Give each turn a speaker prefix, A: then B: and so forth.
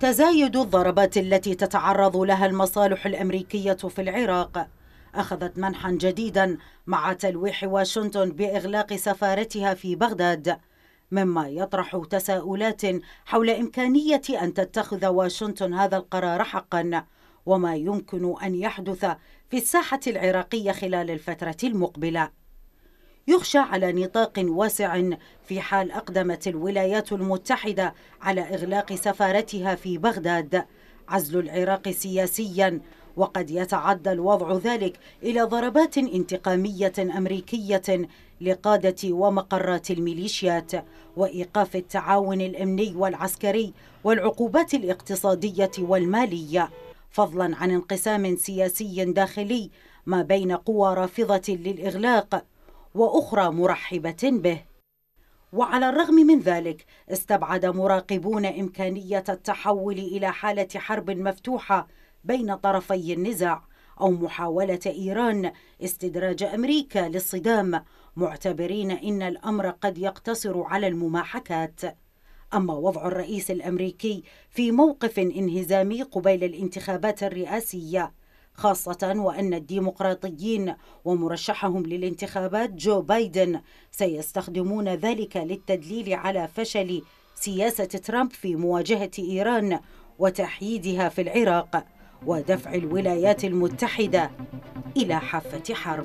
A: تزايد الضربات التي تتعرض لها المصالح الأمريكية في العراق أخذت منحا جديدا مع تلويح واشنطن بإغلاق سفارتها في بغداد مما يطرح تساؤلات حول إمكانية أن تتخذ واشنطن هذا القرار حقا وما يمكن أن يحدث في الساحة العراقية خلال الفترة المقبلة يخشى على نطاق واسع في حال أقدمت الولايات المتحدة على إغلاق سفارتها في بغداد عزل العراق سياسيا وقد يتعدى الوضع ذلك إلى ضربات انتقامية أمريكية لقادة ومقرات الميليشيات وإيقاف التعاون الأمني والعسكري والعقوبات الاقتصادية والمالية فضلا عن انقسام سياسي داخلي ما بين قوى رافضة للإغلاق وأخرى مرحبة به وعلى الرغم من ذلك استبعد مراقبون إمكانية التحول إلى حالة حرب مفتوحة بين طرفي النزاع أو محاولة إيران استدراج أمريكا للصدام معتبرين إن الأمر قد يقتصر على المماحكات أما وضع الرئيس الأمريكي في موقف انهزامي قبيل الانتخابات الرئاسية خاصة وأن الديمقراطيين ومرشحهم للانتخابات جو بايدن سيستخدمون ذلك للتدليل على فشل سياسة ترامب في مواجهة إيران وتحييدها في العراق ودفع الولايات المتحدة إلى حافة حرب.